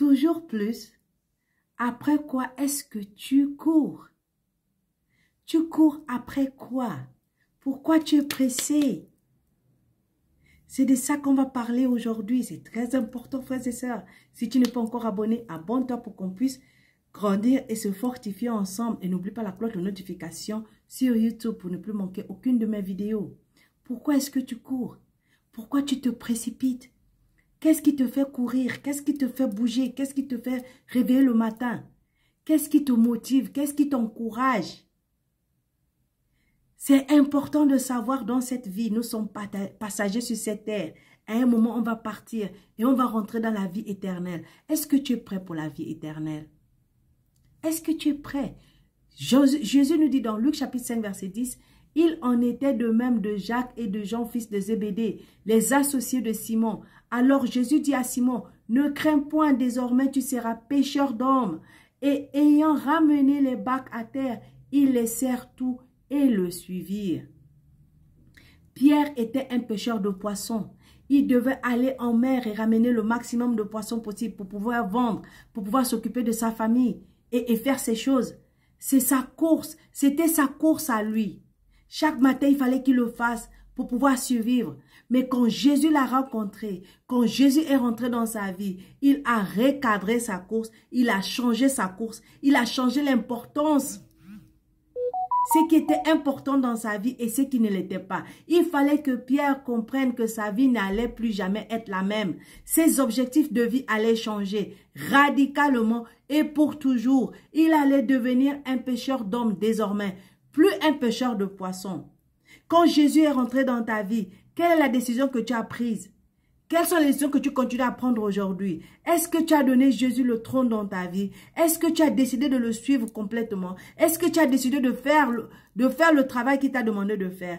toujours plus, après quoi est-ce que tu cours Tu cours après quoi Pourquoi tu es pressé C'est de ça qu'on va parler aujourd'hui. C'est très important, frères et sœurs. Si tu n'es pas encore abonné, abonne-toi pour qu'on puisse grandir et se fortifier ensemble. Et n'oublie pas la cloche de notification sur YouTube pour ne plus manquer aucune de mes vidéos. Pourquoi est-ce que tu cours Pourquoi tu te précipites Qu'est-ce qui te fait courir Qu'est-ce qui te fait bouger Qu'est-ce qui te fait réveiller le matin Qu'est-ce qui te motive Qu'est-ce qui t'encourage C'est important de savoir dans cette vie, nous sommes passagers sur cette terre. À un moment, on va partir et on va rentrer dans la vie éternelle. Est-ce que tu es prêt pour la vie éternelle Est-ce que tu es prêt Jésus nous dit dans Luc chapitre 5, verset 10, il en était de même de Jacques et de Jean, fils de Zébédée, les associés de Simon. Alors Jésus dit à Simon, ne crains point, désormais tu seras pêcheur d'hommes. Et ayant ramené les bacs à terre, ils laissèrent tout et le suivirent. Pierre était un pêcheur de poissons. Il devait aller en mer et ramener le maximum de poissons possible pour pouvoir vendre, pour pouvoir s'occuper de sa famille et, faire ses choses. C'est sa course, c'était sa course à lui. Chaque matin, il fallait qu'il le fasse pour pouvoir survivre. Mais quand Jésus l'a rencontré, quand Jésus est rentré dans sa vie, il a recadré sa course, il a changé sa course, il a changé l'importance. Ce qui était important dans sa vie et ce qui ne l'était pas. Il fallait que Pierre comprenne que sa vie n'allait plus jamais être la même. Ses objectifs de vie allaient changer radicalement et pour toujours. Il allait devenir un pécheur d'hommes désormais plus un pêcheur de poissons. Quand Jésus est rentré dans ta vie, quelle est la décision que tu as prise quelles sont les décisions que tu continues à prendre aujourd'hui Est-ce que tu as donné Jésus le trône dans ta vie Est-ce que tu as décidé de le suivre complètement Est-ce que tu as décidé de faire, de faire le travail qu'il t'a demandé de faire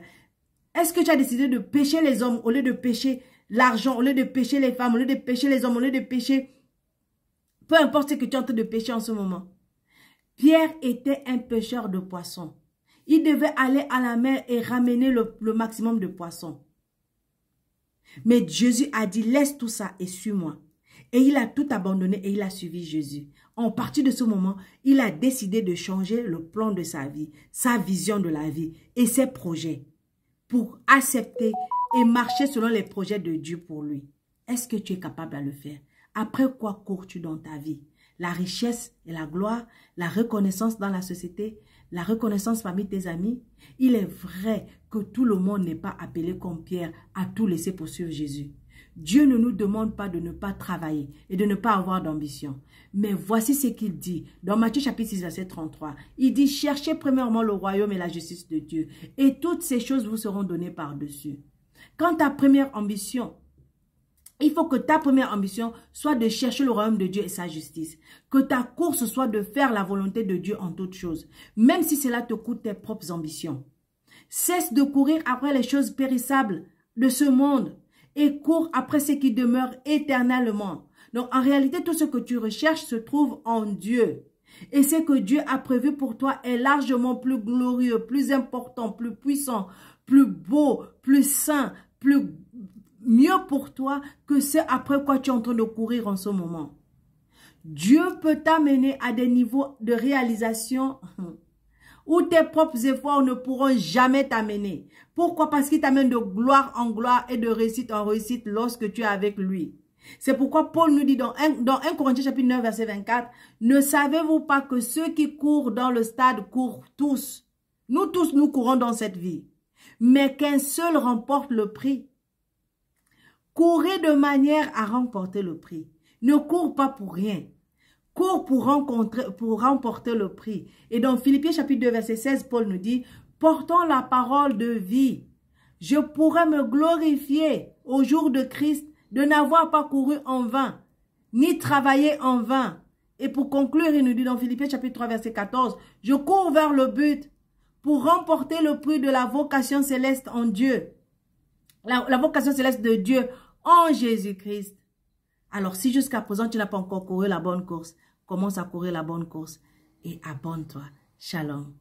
Est-ce que tu as décidé de pêcher les hommes au lieu de pêcher l'argent, au lieu de pêcher les femmes, au lieu de pêcher les hommes, au lieu de pêcher... Peu importe ce que tu es en train de pêcher en ce moment. Pierre était un pêcheur de poissons. Il devait aller à la mer et ramener le, maximum de poissons. Mais Jésus a dit, laisse tout ça et suis-moi. Et il a tout abandonné et il a suivi Jésus. En partie de ce moment, il a décidé de changer le plan de sa vie, sa vision de la vie et ses projets pour accepter et marcher selon les projets de Dieu pour lui. Est-ce que tu es capable de le faire Après quoi cours-tu dans ta vie la richesse et la gloire, la reconnaissance dans la société, la reconnaissance parmi tes amis. Il est vrai que tout le monde n'est pas appelé comme Pierre à tout laisser pour suivre Jésus. Dieu ne nous demande pas de ne pas travailler et de ne pas avoir d'ambition. Mais voici ce qu'il dit dans Matthieu chapitre 6 verset 33. Il dit, cherchez premièrement le royaume et la justice de Dieu et toutes ces choses vous seront données par-dessus. Quand ta première ambition il faut que ta première ambition soit de chercher le royaume de Dieu et sa justice. Que ta course soit de faire la volonté de Dieu en toutes choses, même si cela te coûte tes propres ambitions. Cesse de courir après les choses périssables de ce monde et cours après ce qui demeure éternellement. Donc en réalité, tout ce que tu recherches se trouve en Dieu. Et ce que Dieu a prévu pour toi est largement plus glorieux, plus important, plus puissant, plus beau, plus saint, plus mieux pour toi que ce après quoi tu es en train de courir en ce moment. Dieu peut t'amener à des niveaux de réalisation où tes propres efforts ne pourront jamais t'amener. Pourquoi? Parce qu'il t'amène de gloire en gloire et de réussite en réussite lorsque tu es avec lui. C'est pourquoi Paul nous dit dans 1, Corinthiens chapitre 9 verset 24, ne savez-vous pas que ceux qui courent dans le stade courent tous. Nous tous, nous courons dans cette vie. Mais qu'un seul remporte le prix. Courez de manière à remporter le prix. Ne cours pas pour rien. Cours pour, rencontrer, pour remporter le prix. Et dans Philippiens chapitre 2 verset 16, Paul nous dit, portons la parole de vie. Je pourrais me glorifier au jour de Christ de n'avoir pas couru en vain, ni travaillé en vain. Et pour conclure, il nous dit dans Philippiens chapitre 3 verset 14, je cours vers le but pour remporter le prix de la vocation céleste en Dieu. La, vocation céleste de Dieu en Jésus-Christ. Alors, si jusqu'à présent, tu n'as pas encore couru la bonne course, commence à courir la bonne course et abonne-toi. Shalom.